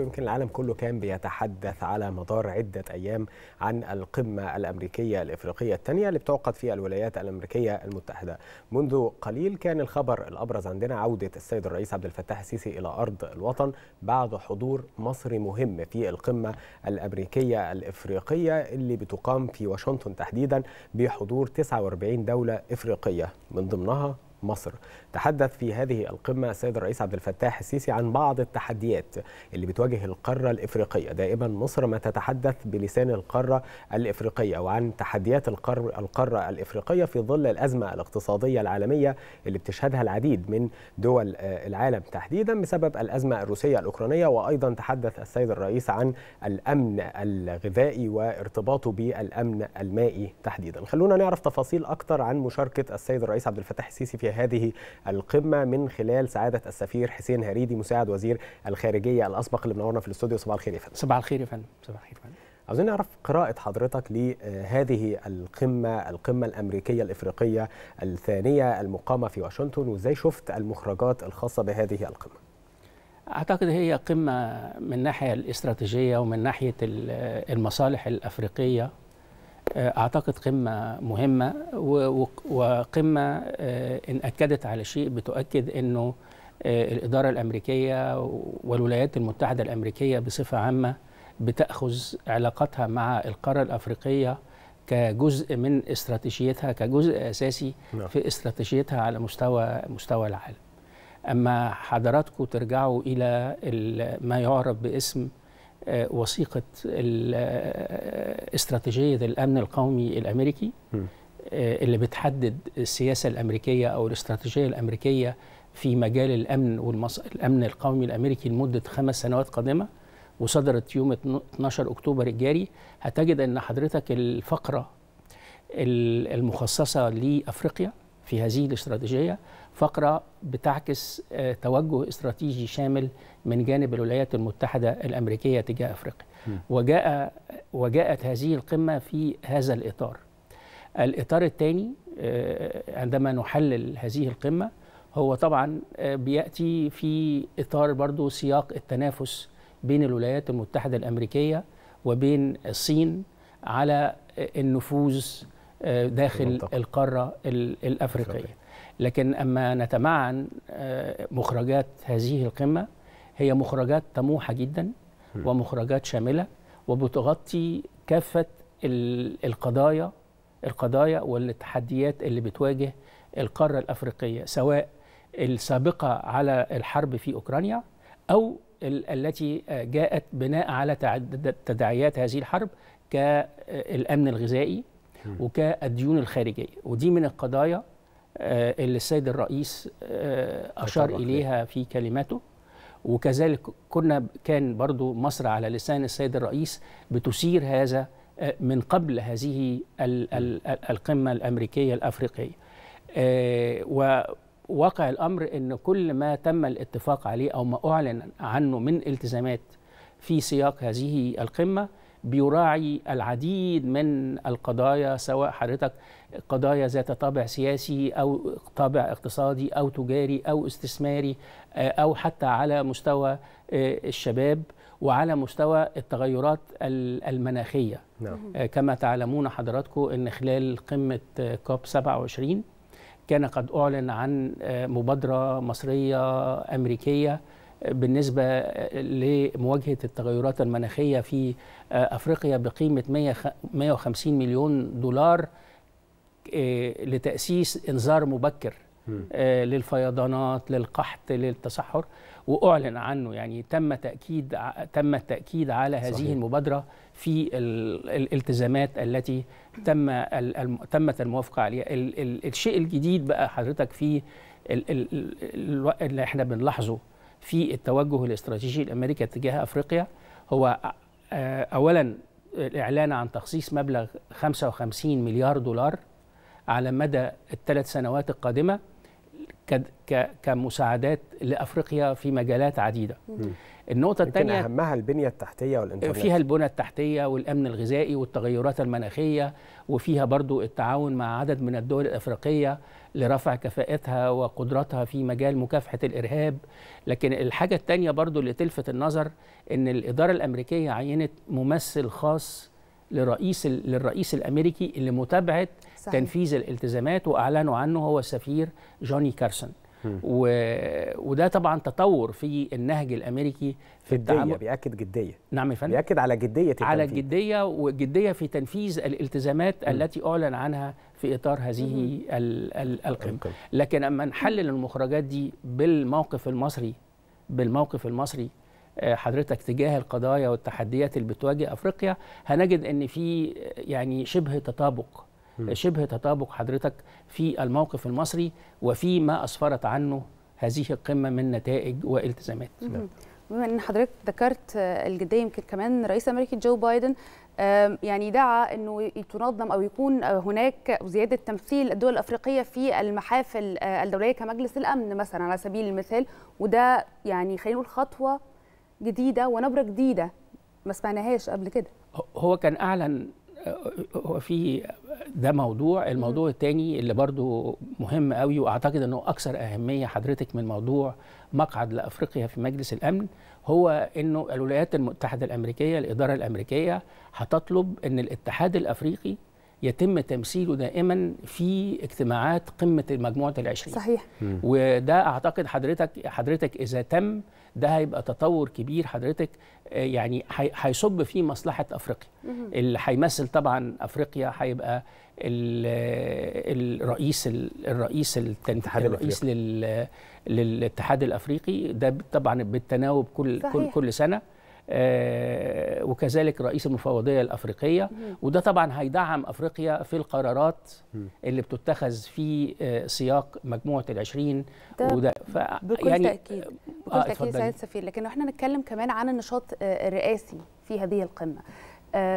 يمكن العالم كله كان بيتحدث على مدار عدة أيام عن القمة الأمريكية الإفريقية الثانية اللي بتعقد في الولايات الأمريكية المتحدة منذ قليل كان الخبر الأبرز عندنا عودة السيد الرئيس عبد الفتاح السيسي إلى أرض الوطن بعد حضور مصري مهم في القمة الأمريكية الإفريقية اللي بتقام في واشنطن تحديدا بحضور 49 دولة إفريقية من ضمنها مصر تحدث في هذه القمة السيد الرئيس عبد الفتاح السيسي عن بعض التحديات اللي بتواجه القارة الإفريقية دائما مصر ما تتحدث بلسان القارة الإفريقية وعن تحديات القارة, القارة الإفريقية في ظل الأزمة الاقتصادية العالمية اللي بتشهدها العديد من دول آه، العالم تحديدا بسبب الأزمة الروسية الأوكرانية وأيضا تحدث السيد الرئيس عن الأمن الغذائي وارتباطه بالأمن المائي تحديدا خلونا نعرف تفاصيل أكثر عن مشاركة السيد الرئيس عبد الفتاح السيسي في هذه القمه من خلال سعاده السفير حسين هريدي مساعد وزير الخارجيه الاسبق اللي منورنا في الاستوديو صباح الخير يا فندم صباح الخير يا فندم صباح الخير يا فندم عاوزين نعرف قراءة حضرتك لهذه القمة القمة الأمريكية الإفريقية الثانية المقامة في واشنطن وإزاي شفت المخرجات الخاصة بهذه القمة أعتقد هي قمة من ناحية الاستراتيجية ومن ناحية المصالح الأفريقية آه، اعتقد قمه مهمه وقمه آه، ان اكدت على شيء بتؤكد انه آه، الاداره الامريكيه والولايات المتحده الامريكيه بصفه عامه بتاخذ علاقتها مع القاره الافريقيه كجزء من استراتيجيتها كجزء اساسي نعم. في استراتيجيتها على مستوى مستوى العالم. اما حضراتكم ترجعوا الى ما يعرف باسم آه، وثيقه آه، استراتيجيه الامن القومي الامريكي آه، اللي بتحدد السياسه الامريكيه او الاستراتيجيه الامريكيه في مجال الامن والمص... الامن القومي الامريكي لمده خمس سنوات قادمه وصدرت يوم 12 اكتوبر الجاري هتجد ان حضرتك الفقره المخصصه لافريقيا في هذه الاستراتيجيه فقرة بتعكس آه، توجه استراتيجي شامل من جانب الولايات المتحدة الأمريكية تجاه أفريقيا وجاء وجاءت هذه القمة في هذا الإطار الإطار الثاني آه، عندما نحلل هذه القمة هو طبعا آه، بيأتي في إطار برضو سياق التنافس بين الولايات المتحدة الأمريكية وبين الصين على النفوذ داخل القارة الأفريقية لكن أما نتمعن آه، مخرجات هذه القمة هي مخرجات طموحة جدا ومخرجات شاملة وبتغطي كافة القضايا القضايا والتحديات اللي بتواجه القارة الأفريقية سواء السابقة على الحرب في أوكرانيا أو التي آه، جاءت بناء على تداعيات هذه الحرب كالأمن الغذائي وكالديون الخارجية ودي من القضايا آه، اللي السيد الرئيس آه، أشار إليها في كلماته وكذلك كنا كان برضو مصر على لسان السيد الرئيس بتثير هذا آه، من قبل هذه القمة الأمريكية الأفريقية وواقع الأمر أن كل ما تم الاتفاق عليه أو ما أعلن عنه من التزامات في سياق هذه القمة بيراعي العديد من القضايا سواء حضرتك قضايا ذات طابع سياسي او طابع اقتصادي او تجاري او استثماري آه، او حتى على مستوى آه، الشباب وعلى مستوى التغيرات المناخيه نعم. آه، كما تعلمون حضراتكم ان خلال قمه كوب 27 كان قد اعلن عن مبادره مصريه امريكيه بالنسبة لمواجهة التغيرات المناخية في أفريقيا بقيمة 150 مليون دولار آه، لتأسيس إنذار مبكر آه، للفيضانات للقحط للتصحر واعلن عنه يعني تم تاكيد تم التاكيد على هذه صحيح. المبادره في الالتزامات التي تم تمت الموافقه عليها الشيء الجديد بقى حضرتك في اللي احنا بنلاحظه في التوجه الاستراتيجي الامريكي تجاه افريقيا هو آه، اولا الاعلان عن تخصيص مبلغ 55 مليار دولار على مدى الثلاث سنوات القادمه كمساعدات لافريقيا في مجالات عديده. النقطه الثانيه اهمها البنيه التحتيه والانترنت فيها البنى التحتيه والامن الغذائي والتغيرات المناخيه وفيها برضو التعاون مع عدد من الدول الافريقيه لرفع كفاءتها وقدراتها في مجال مكافحه الارهاب لكن الحاجه الثانيه برضو اللي تلفت النظر ان الاداره الامريكيه عينت ممثل خاص لرئيس للرئيس الامريكي لمتابعه صحيح. تنفيذ الالتزامات واعلنوا عنه هو السفير جوني كارسون و... وده طبعا تطور في النهج الامريكي في جدية التعامل بياكد جديه نعم يا فندم بياكد على جديه التنفيذ على الجديه وجديه في تنفيذ الالتزامات م. التي اعلن عنها في اطار هذه القمه لكن اما نحلل المخرجات دي بالموقف المصري بالموقف المصري آه، حضرتك تجاه القضايا والتحديات اللي بتواجه افريقيا هنجد ان في آه، يعني شبه تطابق شبه تطابق حضرتك في الموقف المصري وفي ما أسفرت عنه هذه القمة من نتائج والتزامات بما ان حضرتك ذكرت آه، الجديه يمكن كمان رئيس أمريكي جو بايدن يعني دعا انه تنظم او يكون آه، هناك زياده تمثيل الدول الافريقيه في المحافل آه، الدوليه كمجلس الامن مثلا على سبيل المثال وده يعني خلينا نقول خطوه جديده ونبره جديده ما سمعناهاش قبل كده هو كان اعلن هو في ده موضوع الموضوع الثاني اللي برضو مهم قوي واعتقد انه اكثر اهميه حضرتك من موضوع مقعد لافريقيا في مجلس الامن هو انه الولايات المتحده الامريكيه الاداره الامريكيه هتطلب ان الاتحاد الافريقي يتم تمثيله دائما في اجتماعات قمه مجموعه العشرين صحيح وده اعتقد حضرتك حضرتك اذا تم ده هيبقى تطور كبير حضرتك آه، يعني هيصب في مصلحه افريقيا اللي هيمثل طبعا افريقيا هيبقى الرئيس الرئيس الاتحاد الرئيس للاتحاد الافريقي ده طبعا بالتناوب كل صحيح. كل سنه آه، وكذلك رئيس المفوضيه الافريقيه وده طبعا هيدعم افريقيا في القرارات اللي بتتخذ في آه، سياق مجموعه ال20 وده ف بكل يعني تاكيد آه، بكل آه تاكيد سفير لكن احنا نتكلم كمان عن النشاط الرئاسي في هذه القمه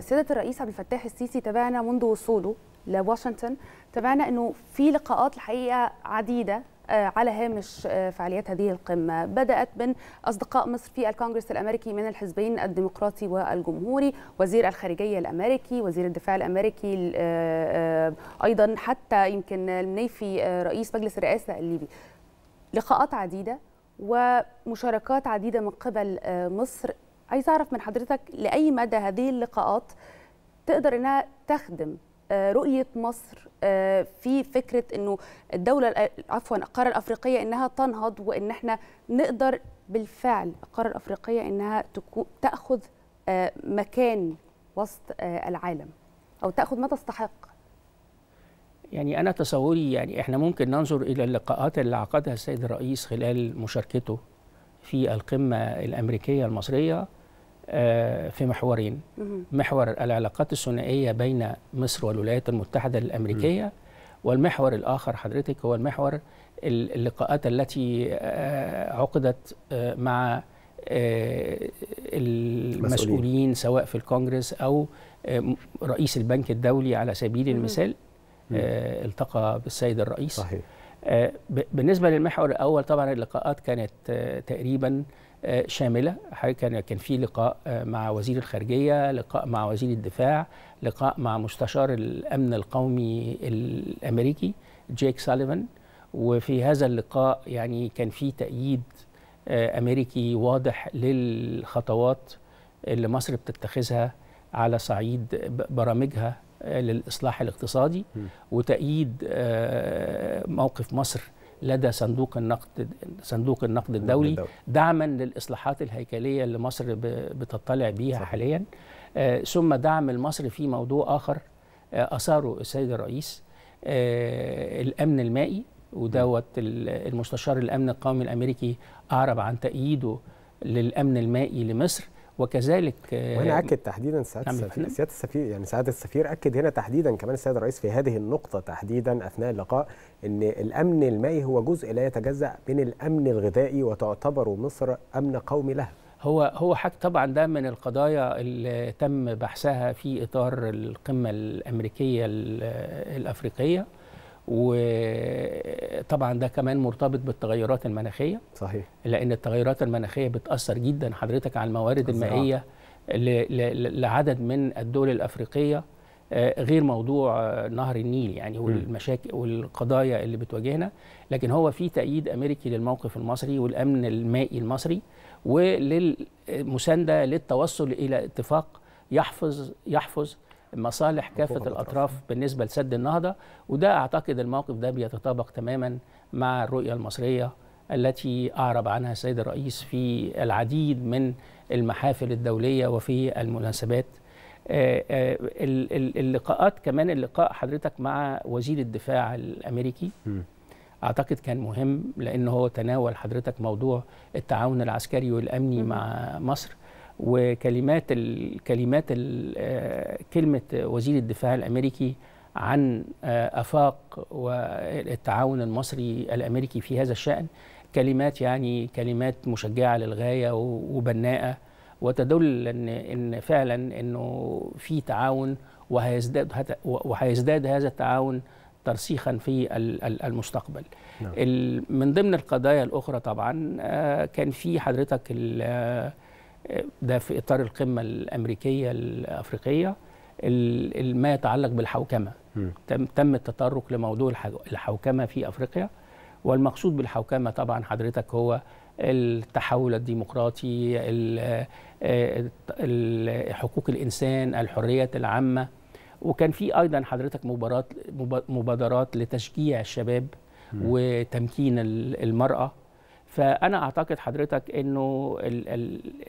سيدة الرئيس عبد الفتاح السيسي تابعنا منذ وصوله لواشنطن تابعنا انه في لقاءات الحقيقه عديده آه، على هامش آه، فعاليات هذه القمة بدأت من أصدقاء مصر في الكونغرس الأمريكي من الحزبين الديمقراطي والجمهوري وزير الخارجية الأمريكي وزير الدفاع الأمريكي آه، أيضا حتى يمكن النيفي رئيس مجلس الرئاسة الليبي لقاءات عديدة ومشاركات عديدة من قبل مصر عايز أعرف من حضرتك لأي مدى هذه اللقاءات تقدر إنها تخدم آه، رؤيه مصر آه، في فكره انه الدوله عفوا القاره الافريقيه انها تنهض وان احنا نقدر بالفعل القاره الافريقيه انها تاخذ آه، مكان وسط العالم او تاخذ ما تستحق يعني انا تصوري يعني احنا ممكن ننظر الى اللقاءات اللي عقدها السيد الرئيس خلال مشاركته في القمه الامريكيه المصريه آه، في محورين محور العلاقات الثنائية بين مصر والولايات المتحدة الأمريكية والمحور الآخر حضرتك هو المحور اللقاءات التي آه، عقدت آه، مع المسؤولين سواء في الكونجرس أو رئيس البنك الدولي على سبيل المثال التقى بالسيد الرئيس صحيح بالنسبة للمحور الأول طبعا اللقاءات كانت تقريبا آه، شامله كان كان في لقاء آه، مع وزير الخارجيه لقاء مع وزير الدفاع لقاء مع مستشار الامن القومي الامريكي جيك ساليفان وفي هذا اللقاء يعني كان في تأييد آه، أمريكي واضح للخطوات اللي مصر بتتخذها على صعيد برامجها للإصلاح الاقتصادي وتأييد موقف مصر لدى صندوق النقد صندوق النقد الدولي دعما للاصلاحات الهيكليه اللي مصر بتطلع بيها صح. حاليا آه، ثم دعم لمصر في موضوع اخر آه، اثاره السيد الرئيس آه، الامن المائي ودوت المستشار الامن القومي الامريكي اعرب عن تأييده للامن المائي لمصر وكذلك آه، وهنا اكد تحديدا سعاده نعم، السفير سياده السفير يعني سعاده السفير اكد هنا تحديدا كمان السيد الرئيس في هذه النقطه تحديدا اثناء اللقاء ان الامن المائي هو جزء لا يتجزا من الامن الغذائي وتعتبر مصر امن قومي لها هو هو حاجة طبعا ده من القضايا اللي تم بحثها في اطار القمه الامريكيه آه، الافريقيه وطبعا ده كمان مرتبط بالتغيرات المناخيه صحيح لان التغيرات المناخيه بتاثر جدا حضرتك على الموارد المائيه لعدد من الدول الافريقيه آه، غير موضوع آه، نهر النيل يعني والمشاكل والقضايا اللي بتواجهنا لكن هو في تأييد أمريكي للموقف المصري والأمن المائي المصري وللمساندة للتوصل إلى اتفاق يحفظ يحفظ مصالح كافه الاطراف بالنسبه لسد النهضه وده اعتقد الموقف ده بيتطابق تماما مع الرؤيه المصريه التي اعرب عنها السيد الرئيس في العديد من المحافل الدوليه وفي المناسبات آه، آه، اللقاءات كمان اللقاء حضرتك مع وزير الدفاع الامريكي اعتقد كان مهم لان هو تناول حضرتك موضوع التعاون العسكري والامني مع مصر وكلمات الكلمات آه، كلمه وزير الدفاع الامريكي عن آه، افاق والتعاون المصري الامريكي في هذا الشان كلمات يعني كلمات مشجعه للغايه وبناءه وتدل ان ان فعلا انه في تعاون وهيزداد وهيزداد هذا التعاون ترسيخا في المستقبل نعم. من ضمن القضايا الاخرى طبعا آه، كان في حضرتك ده في اطار القمه الامريكيه الافريقيه ما يتعلق بالحوكمه تم تم التطرق لموضوع الحوكمه في افريقيا والمقصود بالحوكمه طبعا حضرتك هو التحول الديمقراطي آه، حقوق الانسان الحريات العامه وكان في ايضا حضرتك مبارات مبادرات لتشجيع الشباب وتمكين المراه فانا اعتقد حضرتك انه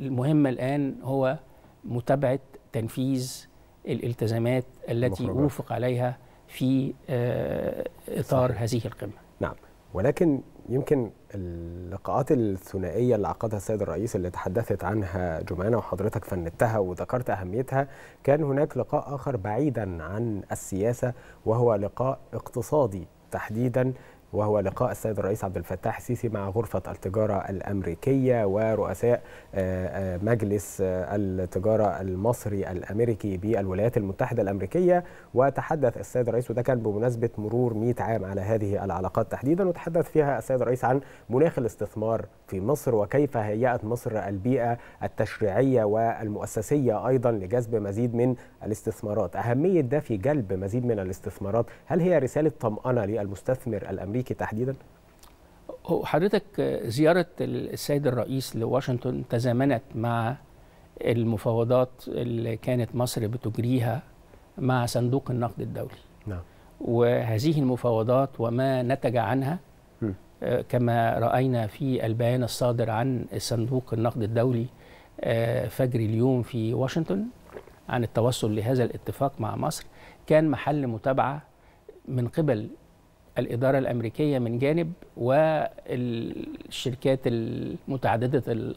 المهم الان هو متابعه تنفيذ الالتزامات التي مخرجة. وفق عليها في آه، اطار صحيح. هذه القمه نعم ولكن يمكن اللقاءات الثنائيه اللي عقدها السيد الرئيس اللي تحدثت عنها جمانه وحضرتك فندتها وذكرت اهميتها كان هناك لقاء اخر بعيدا عن السياسه وهو لقاء اقتصادي تحديدا وهو لقاء السيد الرئيس عبد الفتاح السيسي مع غرفة التجارة الأمريكية ورؤساء آه، آه، مجلس آه، التجارة المصري الأمريكي بالولايات المتحدة الأمريكية وتحدث السيد الرئيس وده كان بمناسبة مرور 100 عام على هذه العلاقات تحديدا وتحدث فيها السيد الرئيس عن مناخ الاستثمار في مصر وكيف هيأت مصر البيئة التشريعية والمؤسسية أيضا لجذب مزيد من الاستثمارات أهمية ده في جلب مزيد من الاستثمارات هل هي رسالة طمأنة للمستثمر الأمريكي الامريكي تحديدا هو حضرتك زياره السيد الرئيس لواشنطن تزامنت مع المفاوضات اللي كانت مصر بتجريها مع صندوق النقد الدولي نعم وهذه المفاوضات وما نتج عنها آه، كما راينا في البيان الصادر عن صندوق النقد الدولي آه، فجر اليوم في واشنطن عن التوصل لهذا الاتفاق مع مصر كان محل متابعه من قبل الإدارة الأمريكية من جانب والشركات المتعددة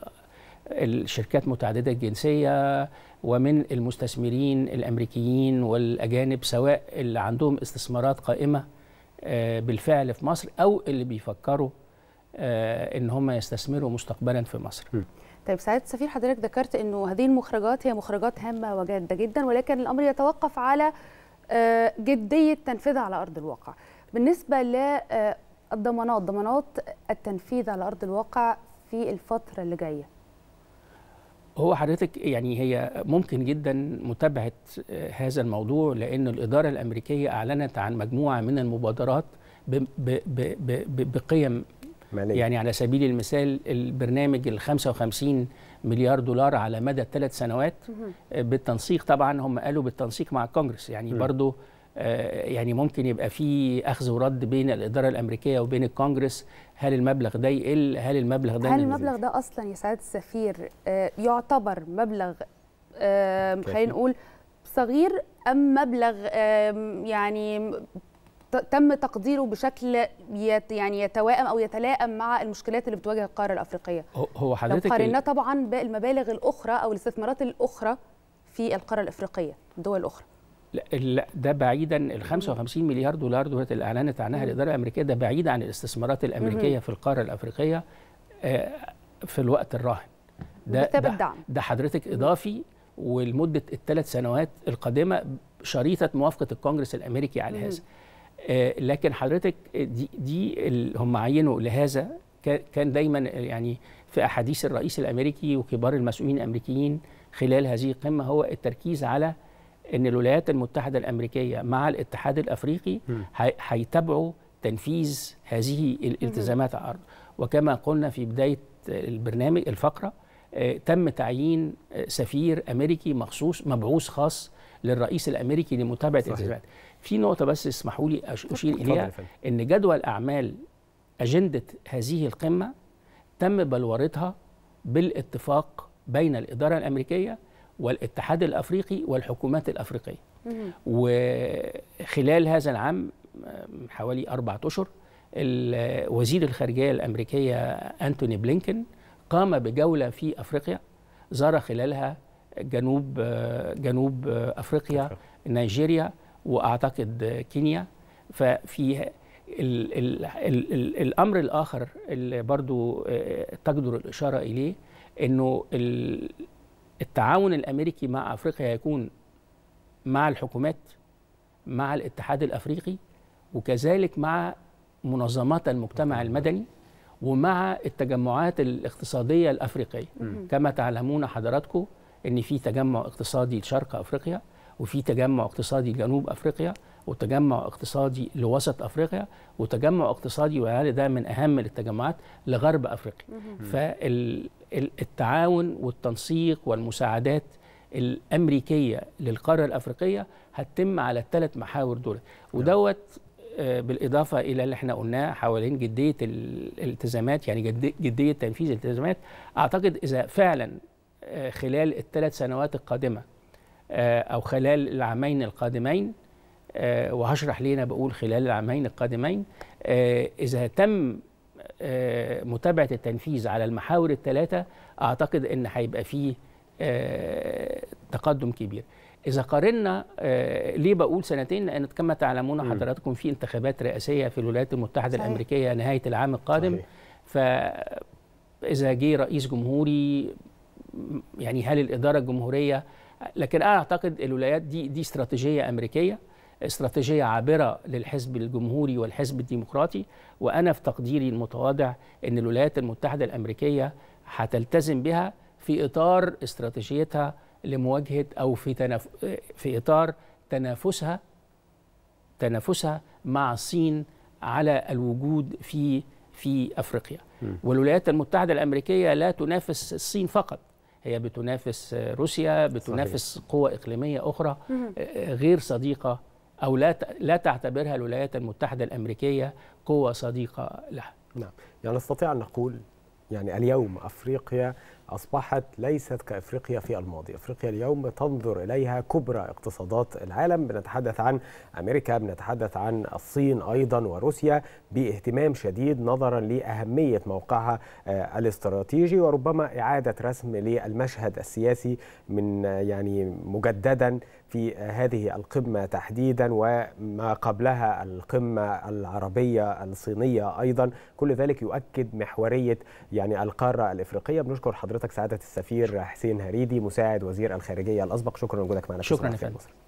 الشركات متعددة الجنسية ومن المستثمرين الأمريكيين والأجانب سواء اللي عندهم استثمارات قائمة آه، بالفعل في مصر أو اللي بيفكروا آه، إن هم يستثمروا مستقبلا في مصر طيب سعاده السفير حضرتك ذكرت انه هذه المخرجات هي مخرجات هامه وجاده جدا ولكن الامر يتوقف على آه، جديه تنفيذها على ارض الواقع بالنسبه للضمانات آه، ضمانات التنفيذ على ارض الواقع في الفتره اللي جايه هو حضرتك يعني هي ممكن جدا متابعه آه، هذا الموضوع لان الاداره الامريكيه اعلنت عن مجموعه من المبادرات بقيم مالية. يعني على سبيل المثال البرنامج ال 55 مليار دولار على مدى الثلاث سنوات آه، بالتنسيق طبعا هم قالوا بالتنسيق مع الكونجرس يعني برضه آه، يعني ممكن يبقى في اخذ ورد بين الاداره الامريكيه وبين الكونجرس هل المبلغ ده يقل هل المبلغ ده هل المبلغ ده اصلا يا سعاده السفير آه، يعتبر مبلغ خلينا نقول صغير ام مبلغ يعني تم تقديره بشكل يت يعني يتوائم او يتلائم مع المشكلات اللي بتواجه القاره الافريقيه هو حضرتك لو قارناه طبعا بالمبالغ الاخرى او الاستثمارات الاخرى في القاره الافريقيه الدول الاخرى لا, لا ده بعيدا ال 55 مليار دولار دولت اللي اعلنت عنها الاداره الامريكيه ده بعيد عن الاستثمارات الامريكيه في القاره الافريقيه آه، في الوقت الراهن ده ده, ده حضرتك اضافي ولمده الثلاث سنوات القادمه شريطه موافقه الكونجرس الامريكي على هذا آه، لكن حضرتك دي دي هم عينوا لهذا كان دايما يعني في احاديث الرئيس الامريكي وكبار المسؤولين الامريكيين خلال هذه القمه هو التركيز على ان الولايات المتحده الامريكيه مع الاتحاد الافريقي هيتابعوا تنفيذ هذه الالتزامات على الارض وكما قلنا في بدايه البرنامج الفقره آه، تم تعيين آه، سفير امريكي مخصوص مبعوث خاص للرئيس الامريكي لمتابعه الالتزامات في نقطه بس اسمحوا لي اشير اليها ان جدول اعمال اجنده هذه القمه تم بلورتها بالاتفاق بين الاداره الامريكيه والاتحاد الافريقي والحكومات الافريقيه. وخلال هذا العام حوالي اربع اشهر وزير الخارجيه الامريكيه انتوني بلينكن قام بجوله في افريقيا زار خلالها جنوب جنوب افريقيا نيجيريا واعتقد كينيا ففي الـ الـ الـ الامر الاخر اللي برضو آه، تجدر الاشاره اليه انه التعاون الامريكي مع افريقيا هيكون مع الحكومات مع الاتحاد الافريقي وكذلك مع منظمات المجتمع المدني ومع التجمعات الاقتصاديه الافريقيه كما تعلمون حضراتكم ان في تجمع اقتصادي لشرق افريقيا وفي تجمع اقتصادي لجنوب افريقيا وتجمع اقتصادي لوسط افريقيا وتجمع اقتصادي وهل ده من اهم التجمعات لغرب افريقيا فالتعاون والتنسيق والمساعدات الامريكيه للقاره الافريقيه هتتم على الثلاث محاور دول ودوت آه، بالاضافه الى اللي احنا قلناه حوالين جديه الالتزامات يعني جديه تنفيذ الالتزامات اعتقد اذا فعلا آه، خلال الثلاث سنوات القادمه آه، او خلال العامين القادمين آه، وهشرح لينا بقول خلال العامين القادمين آه، إذا تم آه، متابعة التنفيذ على المحاور الثلاثة أعتقد أن هيبقى فيه تقدم كبير إذا قارنا ليه بقول سنتين لأن كما تعلمون حضراتكم في انتخابات رئاسية في الولايات المتحدة صحيح. الأمريكية نهاية العام القادم صحيح. فإذا جه رئيس جمهوري يعني هل الإدارة الجمهورية لكن أنا أعتقد الولايات دي دي استراتيجية أمريكية استراتيجية عابرة للحزب الجمهوري والحزب الديمقراطي وأنا في تقديري المتواضع أن الولايات المتحدة الأمريكية هتلتزم بها في إطار استراتيجيتها لمواجهة أو في, تنف... في إطار تنافسها تنافسها مع الصين على الوجود في في افريقيا والولايات المتحده الامريكيه لا تنافس الصين فقط هي بتنافس روسيا بتنافس صحيح. قوى اقليميه اخرى غير صديقه أو لا لا تعتبرها الولايات المتحدة الأمريكية قوة صديقة لها نعم يعني نستطيع أن نقول يعني اليوم أفريقيا أصبحت ليست كأفريقيا في الماضي أفريقيا اليوم تنظر إليها كبرى اقتصادات العالم بنتحدث عن أمريكا بنتحدث عن الصين أيضا وروسيا باهتمام شديد نظرا لأهمية موقعها آه، الاستراتيجي وربما إعادة رسم للمشهد السياسي من آه، يعني مجددا في هذه القمة تحديدا وما قبلها القمة العربية الصينية أيضا كل ذلك يؤكد محورية يعني القارة الإفريقية بنشكر حضرتك سعادة السفير حسين هريدي مساعد وزير الخارجية الأسبق شكرا لوجودك معنا شكرا في مصر